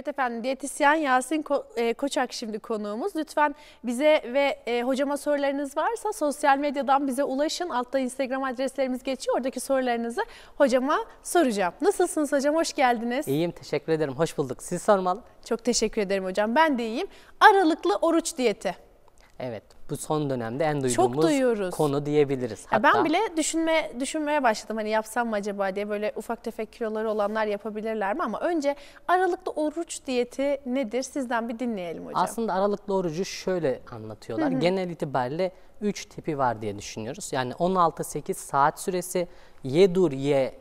Evet efendim diyetisyen Yasin Ko e, Koçak şimdi konuğumuz. Lütfen bize ve e, hocama sorularınız varsa sosyal medyadan bize ulaşın. Altta Instagram adreslerimiz geçiyor. Oradaki sorularınızı hocama soracağım. Nasılsınız hocam? Hoş geldiniz. İyiyim teşekkür ederim. Hoş bulduk. Siz sormalı. Çok teşekkür ederim hocam. Ben de iyiyim. Aralıklı oruç diyeti. Evet bu son dönemde en duyduğumuz Çok konu diyebiliriz. Hatta, ya ben bile düşünme düşünmeye başladım hani yapsam mı acaba diye böyle ufak tefek kiloları olanlar yapabilirler mi ama önce aralıklı oruç diyeti nedir sizden bir dinleyelim hocam. Aslında aralıklı orucu şöyle anlatıyorlar. Hı hı. Genel itibariyle 3 tipi var diye düşünüyoruz. Yani 16-8 saat süresi ye dur ye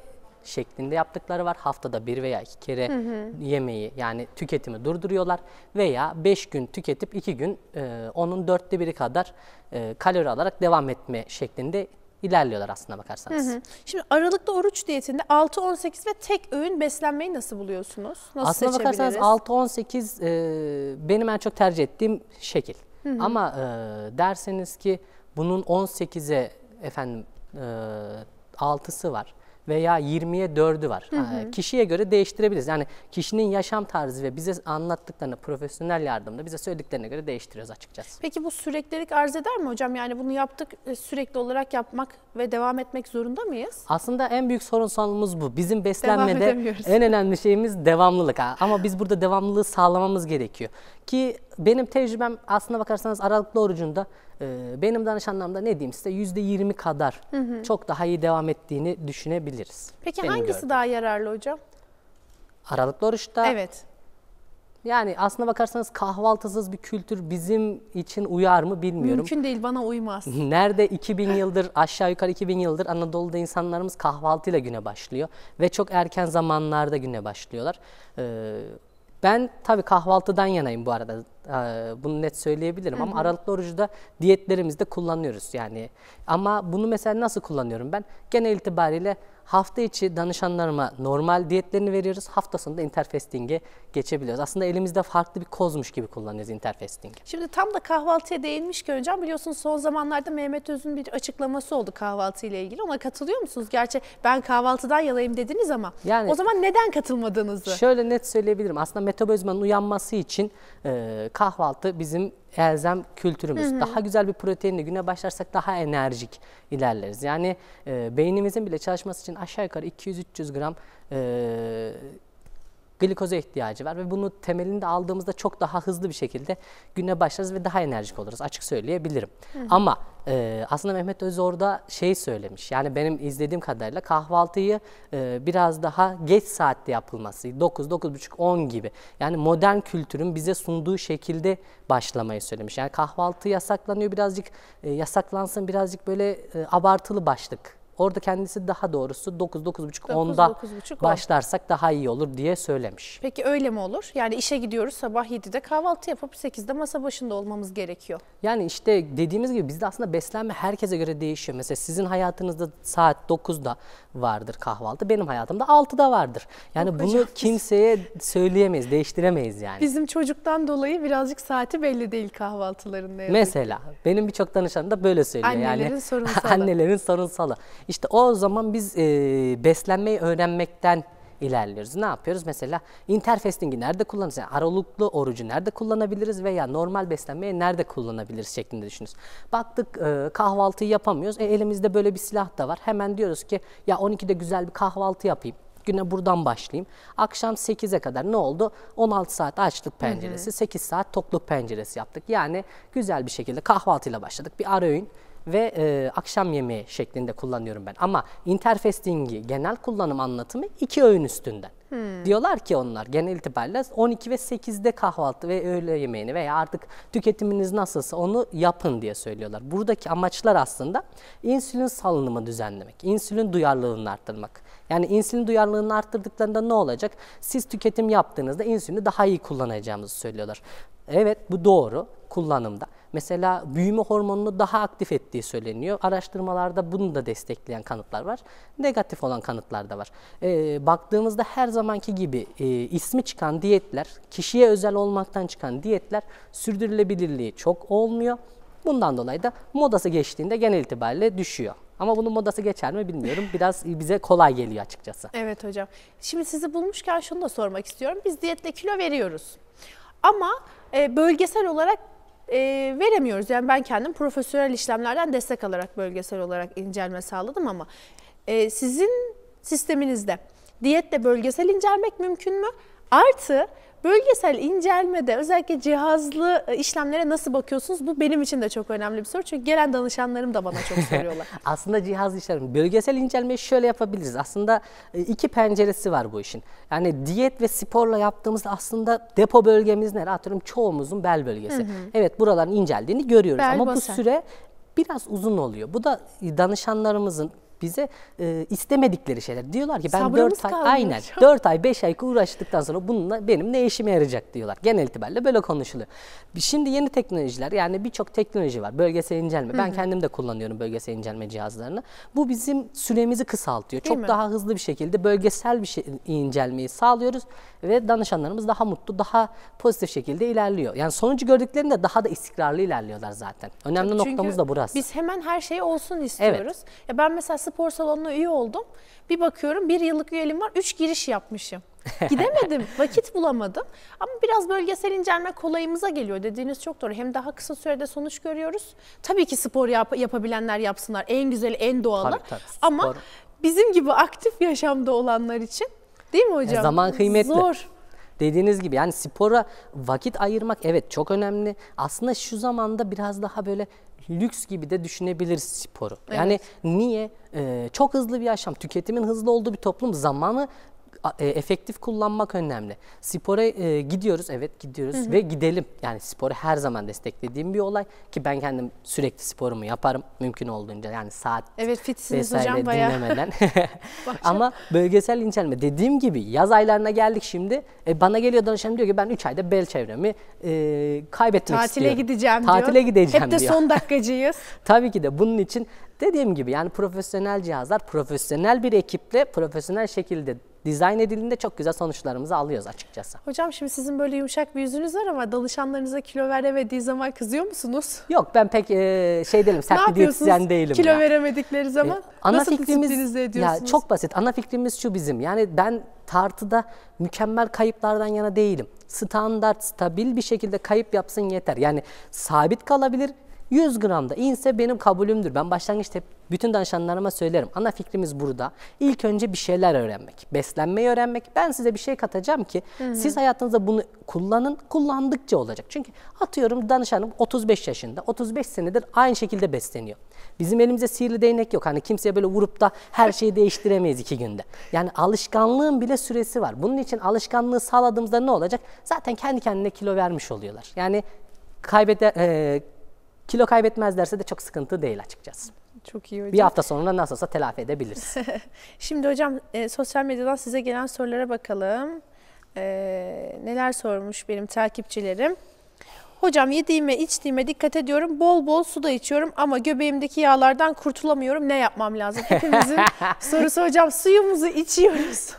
şeklinde yaptıkları var. Haftada bir veya iki kere hı hı. yemeği yani tüketimi durduruyorlar veya beş gün tüketip iki gün e, onun dörtte biri kadar e, kalori alarak devam etme şeklinde ilerliyorlar aslında bakarsanız. Hı hı. Şimdi Aralık'ta oruç diyetinde 6-18 ve tek öğün beslenmeyi nasıl buluyorsunuz? Nasıl aslında bakarsanız 6-18 e, benim en çok tercih ettiğim şekil. Hı hı. Ama e, derseniz ki bunun 18'e efendim e, 6'sı var veya 20'ye 4'ü var. Hı ee, hı. Kişiye göre değiştirebiliriz. Yani kişinin yaşam tarzı ve bize anlattıklarını profesyonel yardımda bize söylediklerine göre değiştiriyoruz açıkçası. Peki bu süreklilik arz eder mi hocam? Yani bunu yaptık e, sürekli olarak yapmak ve devam etmek zorunda mıyız? Aslında en büyük sorunsalımız bu. Bizim beslenmede en önemli şeyimiz devamlılık. Ama biz burada devamlılığı sağlamamız gerekiyor. Ki benim tecrübem aslına bakarsanız Aralıklı orucunda e, benim danışanlarımda ne diyeyim size yirmi kadar hı hı. çok daha iyi devam ettiğini düşünebiliriz. Peki benim hangisi gördüğüm. daha yararlı hocam? Aralıklı oruçta evet. Yani aslına bakarsanız kahvaltısız bir kültür bizim için uyar mı bilmiyorum. Mümkün değil bana uymaz. Nerede 2000 yıldır aşağı yukarı 2000 yıldır Anadolu'da insanlarımız kahvaltıyla güne başlıyor. Ve çok erken zamanlarda güne başlıyorlar. Ee, ben tabii kahvaltıdan yanayım bu arada. Ee, bunu net söyleyebilirim hı hı. ama aralıklı orucu da diyetlerimizde kullanıyoruz yani. Ama bunu mesela nasıl kullanıyorum ben? Genel itibariyle hafta içi danışanlarıma normal diyetlerini veriyoruz. Hafta sonunda interfesting'e geçebiliyoruz. Aslında elimizde farklı bir kozmuş gibi kullanıyoruz interfesting'i. Şimdi tam da kahvaltıya değinmişken hocam biliyorsunuz son zamanlarda Mehmet Öz'ün bir açıklaması oldu kahvaltı ile ilgili. Ona katılıyor musunuz? Gerçi ben kahvaltıdan yalayım dediniz ama yani, o zaman neden katılmadığınızı? Şöyle net söyleyebilirim. Aslında metabolizmanın uyanması için e, kahvaltı bizim elzem kültürümüz. Hı hı. Daha güzel bir proteinle güne başlarsak daha enerjik ilerleriz. Yani e, beynimizin bile çalışması için aşağı yukarı 200-300 gram e, glikoza ihtiyacı var ve bunu temelinde aldığımızda çok daha hızlı bir şekilde güne başlarız ve daha enerjik oluruz açık söyleyebilirim. Hı hı. Ama e, aslında Mehmet Öz orada şey söylemiş yani benim izlediğim kadarıyla kahvaltıyı e, biraz daha geç saatte yapılması 9, 9.30, 10 gibi yani modern kültürün bize sunduğu şekilde başlamayı söylemiş. Yani kahvaltı yasaklanıyor birazcık e, yasaklansın birazcık böyle e, abartılı başlık Orada kendisi daha doğrusu 9 9.30 10'da 9.30, başlarsak daha iyi olur diye söylemiş. Peki öyle mi olur? Yani işe gidiyoruz sabah 7'de kahvaltı yapıp 8'de masa başında olmamız gerekiyor. Yani işte dediğimiz gibi bizde aslında beslenme herkese göre değişiyor. Mesela sizin hayatınızda saat 9'da vardır kahvaltı. Benim hayatımda 6'da vardır. Yani Yok bunu hocam. kimseye söyleyemeyiz, değiştiremeyiz yani. Bizim çocuktan dolayı birazcık saati belli değil kahvaltılarında. Mesela benim birçok danışanım da böyle söylüyor. Annelerin yani, sorunsalı. annelerin sorunsalı. İşte o zaman biz e, beslenmeyi öğrenmekten ilerliyoruz. Ne yapıyoruz? Mesela interfestingi nerede kullanırız? Yani aralıklı orucu nerede kullanabiliriz veya normal beslenmeyi nerede kullanabiliriz şeklinde düşünüyoruz. Baktık e, kahvaltıyı yapamıyoruz. E, elimizde böyle bir silah da var. Hemen diyoruz ki ya 12'de güzel bir kahvaltı yapayım güne buradan başlayayım. Akşam 8'e kadar ne oldu? 16 saat açlık penceresi, hı hı. 8 saat tokluk penceresi yaptık. Yani güzel bir şekilde kahvaltıyla başladık. Bir ara öğün, ve e, akşam yemeği şeklinde kullanıyorum ben. Ama interfestingi genel kullanım anlatımı iki öğün üstünden. Hmm. Diyorlar ki onlar genel itibariyle 12 ve 8'de kahvaltı ve öğle yemeğini veya artık tüketiminiz nasılsa onu yapın diye söylüyorlar. Buradaki amaçlar aslında insülin salınımı düzenlemek, insülin duyarlılığını arttırmak. Yani insülin duyarlılığını arttırdıklarında ne olacak? Siz tüketim yaptığınızda insülini daha iyi kullanacağımızı söylüyorlar. Evet bu doğru kullanımda mesela büyüme hormonunu daha aktif ettiği söyleniyor. Araştırmalarda bunu da destekleyen kanıtlar var. Negatif olan kanıtlar da var. E, baktığımızda her zamanki gibi e, ismi çıkan diyetler, kişiye özel olmaktan çıkan diyetler sürdürülebilirliği çok olmuyor. Bundan dolayı da modası geçtiğinde genel itibariyle düşüyor. Ama bunun modası geçer mi bilmiyorum. Biraz bize kolay geliyor açıkçası. Evet hocam. Şimdi sizi bulmuşken şunu da sormak istiyorum. Biz diyetle kilo veriyoruz. Ama e, bölgesel olarak e, veremiyoruz. Yani ben kendim profesyonel işlemlerden destek alarak bölgesel olarak incelme sağladım ama e, sizin sisteminizde diyetle bölgesel incelmek mümkün mü? Artı Bölgesel incelmede özellikle cihazlı e, işlemlere nasıl bakıyorsunuz? Bu benim için de çok önemli bir soru. Çünkü gelen danışanlarım da bana çok soruyorlar. Aslında cihazlı işlem, bölgesel incelmeyi şöyle yapabiliriz. Aslında e, iki penceresi var bu işin. Yani diyet ve sporla yaptığımız aslında depo bölgemiz ne? Atıyorum çoğumuzun bel bölgesi. Hı hı. Evet buraların inceldiğini görüyoruz. Bel Ama basar. bu süre biraz uzun oluyor. Bu da danışanlarımızın bize e, istemedikleri şeyler. Diyorlar ki ben Sabrımız 4 ay aynen 4 ay 5 ay uğraştıktan sonra bununla benim ne işime yarayacak diyorlar. Genel itibariyle böyle konuşuluyor. Şimdi yeni teknolojiler yani birçok teknoloji var. Bölgesel incelme. Hı -hı. Ben kendim de kullanıyorum bölgesel incelme cihazlarını. Bu bizim süremizi kısaltıyor. Değil Çok mi? daha hızlı bir şekilde bölgesel bir şey, incelmeyi sağlıyoruz ve danışanlarımız daha mutlu, daha pozitif şekilde ilerliyor. Yani sonucu gördüklerinde daha da istikrarlı ilerliyorlar zaten. Önemli Tabii noktamız da burası. Biz hemen her şey olsun istiyoruz. Evet. Ya ben mesela spor salonuna üye oldum. Bir bakıyorum bir yıllık üyelim var. Üç giriş yapmışım. Gidemedim, vakit bulamadım. Ama biraz bölgesel incelme kolayımıza geliyor dediğiniz çok doğru. Hem daha kısa sürede sonuç görüyoruz. Tabii ki spor yap yapabilenler yapsınlar. En güzel, en doğalı. Tabii, tabii, Ama bizim gibi aktif yaşamda olanlar için değil mi hocam? E, zaman kıymetli. Zor dediğiniz gibi yani spora vakit ayırmak evet çok önemli. Aslında şu zamanda biraz daha böyle lüks gibi de düşünebilir sporu. Evet. Yani niye? Ee, çok hızlı bir yaşam, tüketimin hızlı olduğu bir toplum zamanı e, efektif kullanmak önemli. Spora e, gidiyoruz, evet gidiyoruz hı hı. ve gidelim. Yani sporu her zaman desteklediğim bir olay ki ben kendim sürekli sporumu yaparım mümkün olduğunca. Yani saat evet, fitsiniz vesaire hocam, dinlemeden. Ama bölgesel incelme dediğim gibi yaz aylarına geldik şimdi. E, bana geliyor danışanım diyor ki ben 3 ayda bel çevremi e, kaybetmek Tatile istiyorum. gideceğim Tatile diyor. Tatile gideceğim Hep diyor. Hep de son dakikacıyız. Tabii ki de bunun için dediğim gibi yani profesyonel cihazlar profesyonel bir ekiple profesyonel şekilde dizayn edildiğinde çok güzel sonuçlarımızı alıyoruz açıkçası. Hocam şimdi sizin böyle yumuşak bir yüzünüz var ama danışanlarınıza kilo veremediği zaman kızıyor musunuz? Yok ben pek e, şey değilim sert bir diyetisyen değilim. Kilo ya. veremedikleri zaman e, ana nasıl fikrimiz, ediyorsunuz? Ya çok basit ana fikrimiz şu bizim yani ben tartıda mükemmel kayıplardan yana değilim. Standart, stabil bir şekilde kayıp yapsın yeter. Yani sabit kalabilir, 100 gram da inse benim kabulümdür. Ben başlangıçta bütün danışanlarıma söylerim. Ana fikrimiz burada. İlk önce bir şeyler öğrenmek. Beslenmeyi öğrenmek. Ben size bir şey katacağım ki Hı-hı. siz hayatınızda bunu kullanın. Kullandıkça olacak. Çünkü atıyorum danışanım 35 yaşında. 35 senedir aynı şekilde besleniyor. Bizim elimizde sihirli değnek yok. Hani kimseye böyle vurup da her şeyi değiştiremeyiz iki günde. Yani alışkanlığın bile süresi var. Bunun için alışkanlığı sağladığımızda ne olacak? Zaten kendi kendine kilo vermiş oluyorlar. Yani kaybede E, Kilo kaybetmezlerse de çok sıkıntı değil açıkçası. Çok iyi hocam. Bir hafta sonunda nasıl olsa telafi edebiliriz. Şimdi hocam e, sosyal medyadan size gelen sorulara bakalım. E, neler sormuş benim takipçilerim. Hocam yediğime içtiğime dikkat ediyorum. Bol bol su da içiyorum ama göbeğimdeki yağlardan kurtulamıyorum. Ne yapmam lazım? Hepimizin sorusu hocam suyumuzu içiyoruz.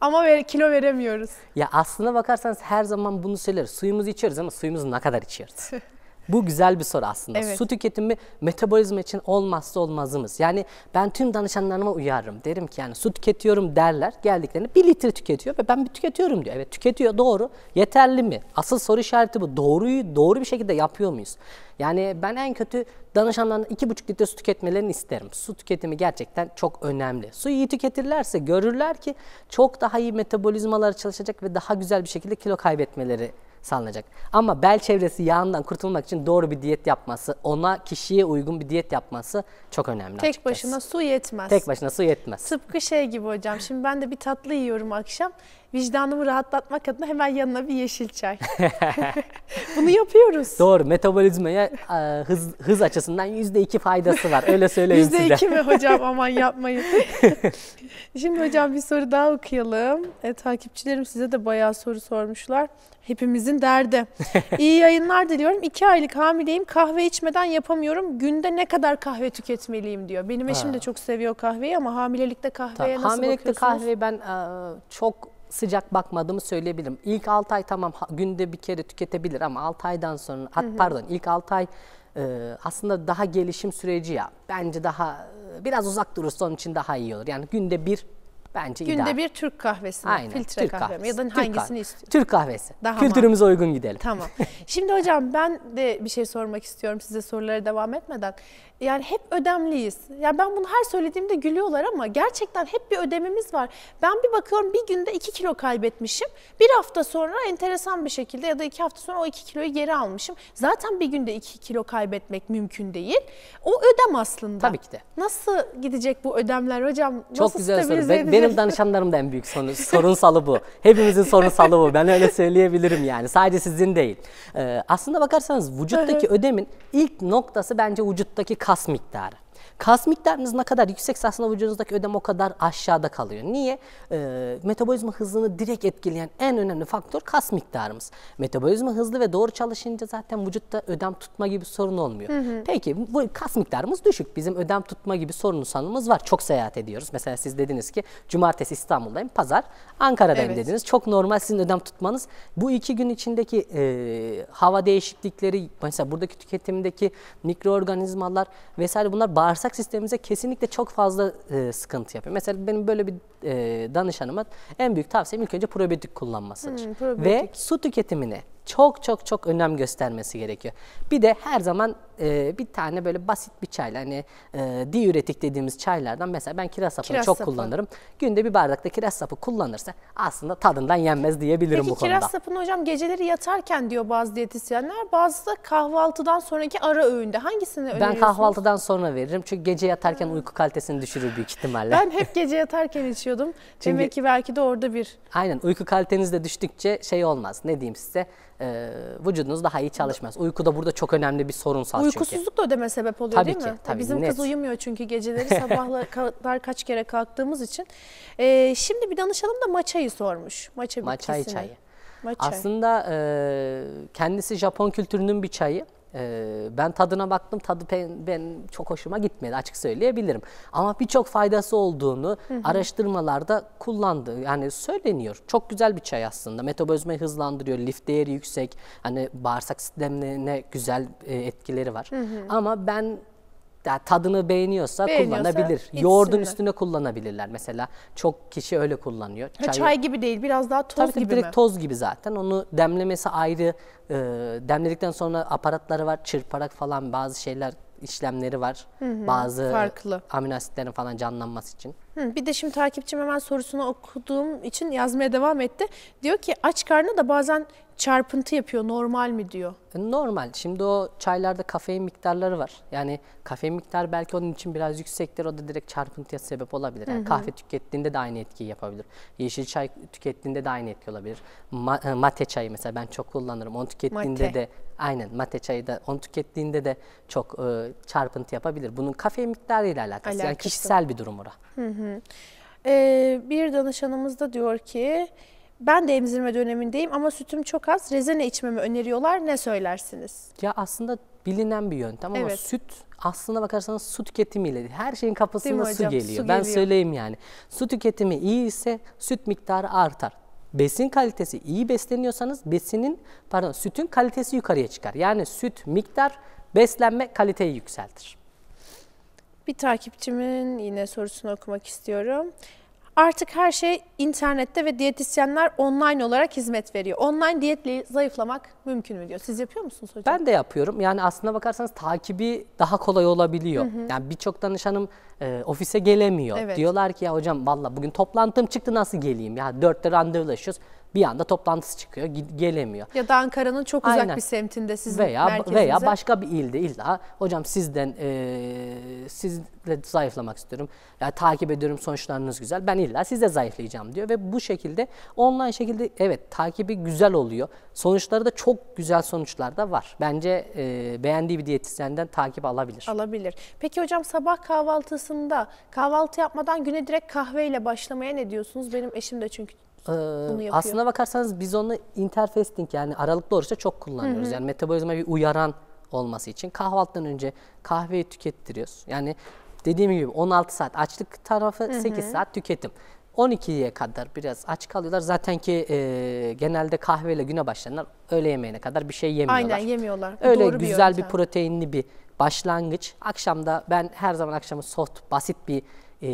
ama ver, kilo veremiyoruz. Ya aslına bakarsanız her zaman bunu söyleriz. Suyumuzu içiyoruz ama suyumuzu ne kadar içiyoruz? Bu güzel bir soru aslında. Evet. Su tüketimi metabolizm için olmazsa olmazımız. Yani ben tüm danışanlarıma uyarırım Derim ki yani su tüketiyorum derler. Geldiklerinde bir litre tüketiyor ve ben bir tüketiyorum diyor. Evet tüketiyor doğru. Yeterli mi? Asıl soru işareti bu. Doğruyu doğru bir şekilde yapıyor muyuz? Yani ben en kötü danışanların iki buçuk litre su tüketmelerini isterim. Su tüketimi gerçekten çok önemli. Su iyi tüketirlerse görürler ki çok daha iyi metabolizmaları çalışacak ve daha güzel bir şekilde kilo kaybetmeleri sağlanacak. Ama bel çevresi yağından kurtulmak için doğru bir diyet yapması, ona kişiye uygun bir diyet yapması çok önemli. Tek açıkçası. başına su yetmez. Tek başına su yetmez. Tıpkı şey gibi hocam. Şimdi ben de bir tatlı yiyorum akşam vicdanımı rahatlatmak adına hemen yanına bir yeşil çay. Bunu yapıyoruz. Doğru. Metabolizmaya e, hız, hız açısından yüzde iki faydası var. Öyle söyleyeyim %2 size. %2 mi hocam? Aman yapmayın. Şimdi hocam bir soru daha okuyalım. E, takipçilerim size de bayağı soru sormuşlar. Hepimizin derdi. İyi yayınlar diliyorum. İki aylık hamileyim. Kahve içmeden yapamıyorum. Günde ne kadar kahve tüketmeliyim diyor. Benim eşim ha. de çok seviyor kahveyi ama hamilelikte kahveye Tabii, nasıl hamilelikte bakıyorsunuz? Hamilelikte kahveyi ben e, çok sıcak bakmadığımı söyleyebilirim. İlk 6 ay tamam günde bir kere tüketebilir ama 6 aydan sonra hat, pardon ilk 6 ay e, aslında daha gelişim süreci ya. Bence daha e, biraz uzak durursa onun için daha iyi olur. Yani günde bir bence Günde ideal. bir Türk kahvesi Aynen, Filtre Türk kahve mi? Ya da Türk hangisini istiyorsun? Türk kahvesi. Daha Kültürümüze mantıklı. uygun gidelim. Tamam. Şimdi hocam ben de bir şey sormak istiyorum size sorulara devam etmeden. Yani hep ödemliyiz. Yani ben bunu her söylediğimde gülüyorlar ama gerçekten hep bir ödemimiz var. Ben bir bakıyorum bir günde 2 kilo kaybetmişim. Bir hafta sonra enteresan bir şekilde ya da 2 hafta sonra o 2 kiloyu geri almışım. Zaten bir günde 2 kilo kaybetmek mümkün değil. O ödem aslında. Tabii ki de. Nasıl gidecek bu ödemler hocam? Nasıl Çok güzel soru. Ben, benim danışanlarım da en büyük sorun, sorunsalı bu. Hepimizin sorunsalı bu. Ben öyle söyleyebilirim yani. Sadece sizin değil. Ee, aslında bakarsanız vücuttaki ödemin ilk noktası bence vücuttaki kas miktarı. Kas miktarınız ne kadar yüksekse aslında vücudunuzdaki ödem o kadar aşağıda kalıyor. Niye? E, metabolizma hızını direkt etkileyen en önemli faktör kas miktarımız. Metabolizma hızlı ve doğru çalışınca zaten vücutta ödem tutma gibi sorun olmuyor. Hı hı. Peki bu kas miktarımız düşük. Bizim ödem tutma gibi sorun var. Çok seyahat ediyoruz. Mesela siz dediniz ki cumartesi İstanbul'dayım, pazar Ankara'dayım evet. dediniz. Çok normal sizin ödem tutmanız. Bu iki gün içindeki e, hava değişiklikleri, mesela buradaki tüketimdeki mikroorganizmalar vesaire bunlar bağırsak bağırsak sistemimize kesinlikle çok fazla e, sıkıntı yapıyor. Mesela benim böyle bir e, danışanıma en büyük tavsiyem ilk önce probiyotik kullanmasıdır. Hmm, probiyotik. Ve su tüketimini çok çok çok önem göstermesi gerekiyor. Bir de her zaman e, bir tane böyle basit bir çay, hani e, diüretik dediğimiz çaylardan mesela ben kiraz sapını kiraz çok sapı. kullanırım. Günde bir bardakta kiraz sapı kullanırsa aslında tadından yenmez diyebilirim Peki, bu konuda. Peki kiraz sapını hocam geceleri yatarken diyor bazı diyetisyenler bazı da kahvaltıdan sonraki ara öğünde hangisini öneriyorsunuz? Ben kahvaltıdan sonra veririm çünkü gece yatarken hmm. uyku kalitesini düşürür büyük ihtimalle. Ben hep gece yatarken içiyordum. Çünkü, Demek ki belki de orada bir. Aynen uyku kaliteniz de düştükçe şey olmaz ne diyeyim size e, vücudunuz daha iyi çalışmaz. Uyku da burada çok önemli bir sorunsal Uykusuzluk çünkü. da ödeme sebep oluyor tabii değil ki, mi? Tabii Bizim net. kız uyumuyor çünkü geceleri sabahlar kaç kere kalktığımız için. E, şimdi bir danışalım da maçayı sormuş. Maça bitkisini. Maçayı çayı. Maçay. Aslında e, kendisi Japon kültürünün bir çayı. Ee, ben tadına baktım, tadı ben, ben çok hoşuma gitmedi açık söyleyebilirim. Ama birçok faydası olduğunu hı hı. araştırmalarda kullandı. Yani söyleniyor. Çok güzel bir çay aslında. Metabolizmayı hızlandırıyor, lif değeri yüksek. Hani bağırsak sistemine güzel e, etkileri var. Hı hı. Ama ben yani tadını beğeniyorsa, Beğeniyorsa kullanabilir. içsinler. Yoğurdun üstüne kullanabilirler mesela. Çok kişi öyle kullanıyor. Ha, Çayı- çay gibi değil biraz daha toz Tabii tabii gibi direkt mi? toz gibi zaten. Onu demlemesi ayrı. e, demledikten sonra aparatları var. Çırparak falan bazı şeyler işlemleri var. Bazı farklı. amino asitlerin falan canlanması için. Hı, bir de şimdi takipçim hemen sorusunu okuduğum için yazmaya devam etti. Diyor ki aç karnı da bazen çarpıntı yapıyor normal mi diyor. E, normal. Şimdi o çaylarda kafein miktarları var. Yani kafein miktarı belki onun için biraz yüksektir. O da direkt çarpıntıya sebep olabilir. Yani hı hı. kahve tükettiğinde de aynı etkiyi yapabilir. Yeşil çay tükettiğinde de aynı etki olabilir. Ma- e, mate çayı mesela ben çok kullanırım. Onu tükettiğinde mate. de aynen mate çayı da onu tükettiğinde de çok e, çarpıntı yapabilir. Bunun kafein miktarıyla alakası. alakası. Yani kişisel bir durum ora. Hı hı hı. Ee, bir danışanımız da diyor ki ben de emzirme dönemindeyim ama sütüm çok az. Rezene içmemi öneriyorlar. Ne söylersiniz? Ya aslında bilinen bir yöntem ama Evet. süt aslında bakarsanız su tüketimiyle her şeyin Değil mi su geliyor. Su Ben geliyor. söyleyeyim yani. Su tüketimi iyi ise süt miktarı artar. Besin kalitesi iyi besleniyorsanız besinin pardon sütün kalitesi yukarıya çıkar. Yani süt miktar beslenme kaliteyi yükseltir. Bir takipçimin yine sorusunu okumak istiyorum. Artık her şey internette ve diyetisyenler online olarak hizmet veriyor. Online diyetle zayıflamak mümkün mü diyor. Siz yapıyor musunuz hocam? Ben de yapıyorum. Yani aslında bakarsanız takibi daha kolay olabiliyor. Hı hı. Yani birçok danışanım e, ofise gelemiyor. Evet. Diyorlar ki ya hocam valla bugün toplantım çıktı nasıl geleyim? Ya dörtte randevulaşıyoruz bir anda toplantısı çıkıyor, gelemiyor. Ya da Ankara'nın çok uzak Aynen. bir semtinde sizin veya, merkezinize. Veya başka bir ilde illa hocam sizden e, sizle zayıflamak istiyorum. ya takip ediyorum sonuçlarınız güzel. Ben illa size zayıflayacağım diyor ve bu şekilde online şekilde evet takibi güzel oluyor. Sonuçları da çok güzel sonuçlar da var. Bence e, beğendiği bir diyetisyenden takip alabilir. Alabilir. Peki hocam sabah kahvaltısında kahvaltı yapmadan güne direkt kahveyle başlamaya ne diyorsunuz? Benim eşim de çünkü ee, Bunu aslına bakarsanız biz onu interfasting yani aralıklı oruçta çok kullanıyoruz. Hı hı. Yani metabolizma bir uyaran olması için kahvaltıdan önce kahveyi tükettiriyoruz. Yani dediğim gibi 16 saat açlık tarafı hı hı. 8 saat tüketim. 12'ye kadar biraz aç kalıyorlar. Zaten ki e, genelde kahveyle güne başlayanlar öğle yemeğine kadar bir şey yemiyorlar. Aynen yemiyorlar. Öyle Doğru güzel bir, bir proteinli bir başlangıç. Akşamda ben her zaman akşamı soft, basit bir e,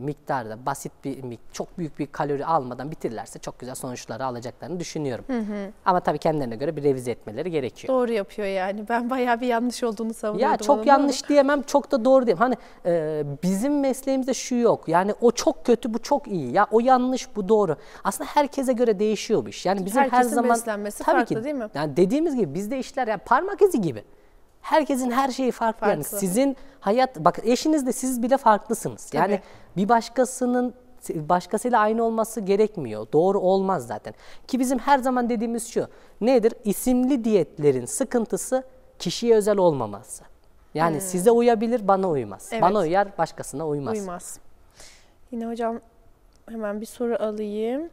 miktarda basit bir çok büyük bir kalori almadan bitirirlerse çok güzel sonuçları alacaklarını düşünüyorum. Hı hı. Ama tabii kendilerine göre bir revize etmeleri gerekiyor. Doğru yapıyor yani. Ben bayağı bir yanlış olduğunu savunuyordum. Ya çok onun, yanlış diyemem, çok da doğru diyeyim. Hani e, bizim mesleğimizde şu yok. Yani o çok kötü, bu çok iyi. Ya o yanlış, bu doğru. Aslında herkese göre değişiyor bu iş. Yani bizim Herkesin her zaman beslenmesi tabii farklı ki, değil mi? Yani dediğimiz gibi bizde işler yani parmak izi gibi herkesin her şeyi farklı. farklı. Yani sizin hayat bak de siz bile farklısınız. Tabii. Yani bir başkasının başkasıyla aynı olması gerekmiyor. Doğru olmaz zaten. Ki bizim her zaman dediğimiz şu. Nedir? İsimli diyetlerin sıkıntısı kişiye özel olmaması. Yani hmm. size uyabilir, bana uymaz. Evet. Bana uyar, başkasına uymaz. Uymaz. Yine hocam hemen bir soru alayım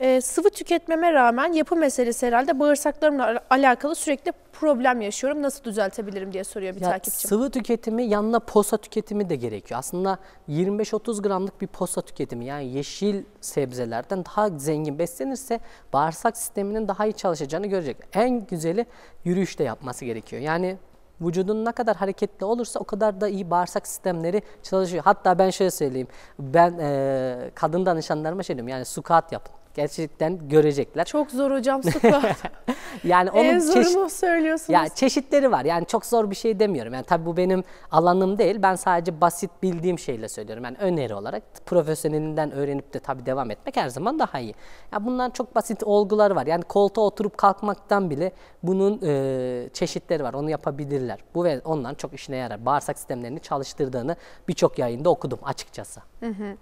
e, sıvı tüketmeme rağmen yapı meselesi herhalde bağırsaklarımla alakalı sürekli problem yaşıyorum. Nasıl düzeltebilirim diye soruyor bir ya takipçim. Sıvı tüketimi yanına posa tüketimi de gerekiyor. Aslında 25-30 gramlık bir posa tüketimi yani yeşil sebzelerden daha zengin beslenirse bağırsak sisteminin daha iyi çalışacağını görecek. En güzeli yürüyüşte yapması gerekiyor. Yani vücudun ne kadar hareketli olursa o kadar da iyi bağırsak sistemleri çalışıyor. Hatta ben şöyle söyleyeyim. Ben e, kadın danışanlarıma şey diyorum yani sukat yapın gerçekten görecekler. Çok zor hocam squat. yani onun en zorunu çeşit... söylüyorsunuz. Ya çeşitleri var. Yani çok zor bir şey demiyorum. Yani tabii bu benim alanım değil. Ben sadece basit bildiğim şeyle söylüyorum. Yani öneri olarak profesyonelinden öğrenip de tabii devam etmek her zaman daha iyi. Ya bunların çok basit olgular var. Yani koltuğa oturup kalkmaktan bile bunun e, çeşitleri var. Onu yapabilirler. Bu ve ondan çok işine yarar. Bağırsak sistemlerini çalıştırdığını birçok yayında okudum açıkçası. Hı hı.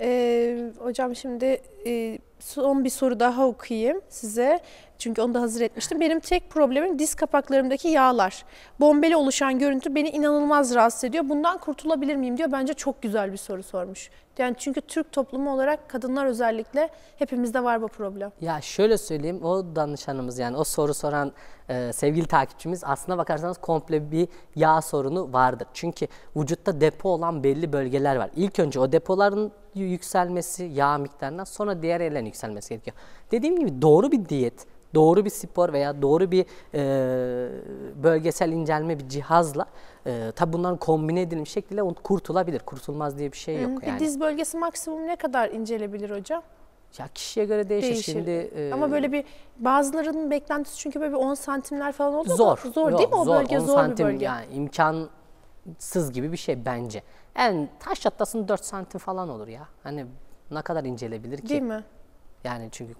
Ee, hocam şimdi e, son bir soru daha okuyayım size. Çünkü onu da hazır etmiştim. Benim tek problemim diz kapaklarımdaki yağlar. Bombeli oluşan görüntü beni inanılmaz rahatsız ediyor. Bundan kurtulabilir miyim diyor. Bence çok güzel bir soru sormuş. Yani çünkü Türk toplumu olarak kadınlar özellikle hepimizde var bu problem. Ya şöyle söyleyeyim o danışanımız yani o soru soran e, sevgili takipçimiz aslında bakarsanız komple bir yağ sorunu vardır. Çünkü vücutta depo olan belli bölgeler var. İlk önce o depoların yükselmesi yağ miktarından sonra diğer eleniyor yükselmesi gerekiyor. Dediğim gibi doğru bir diyet, doğru bir spor veya doğru bir e, bölgesel incelme bir cihazla e, tabi bunların kombine edilmiş şekilde kurtulabilir. Kurtulmaz diye bir şey hmm, yok. Hı, yani. Bir diz bölgesi maksimum ne kadar incelebilir hocam? Ya kişiye göre değişir, değişir. şimdi. E, ama böyle bir bazılarının beklentisi çünkü böyle bir 10 santimler falan oldu zor, ama zor değil mi o zor, bölge zor santim, bir bölge. Yani imkansız gibi bir şey bence. Yani taş çatlasının 4 santim falan olur ya. Hani ne kadar incelebilir ki? Değil mi? Yani çünkü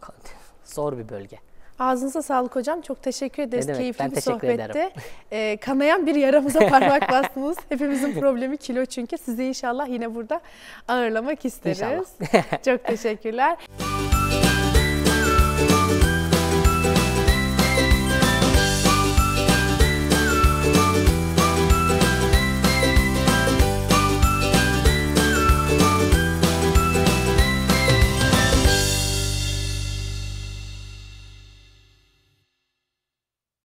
zor bir bölge. Ağzınıza sağlık hocam. Çok teşekkür ederiz. Ne demek, Keyifli ben bir sohbette. Ee, e, kanayan bir yaramıza parmak bastınız. Hepimizin problemi kilo çünkü. Sizi inşallah yine burada ağırlamak isteriz. İnşallah. Çok teşekkürler.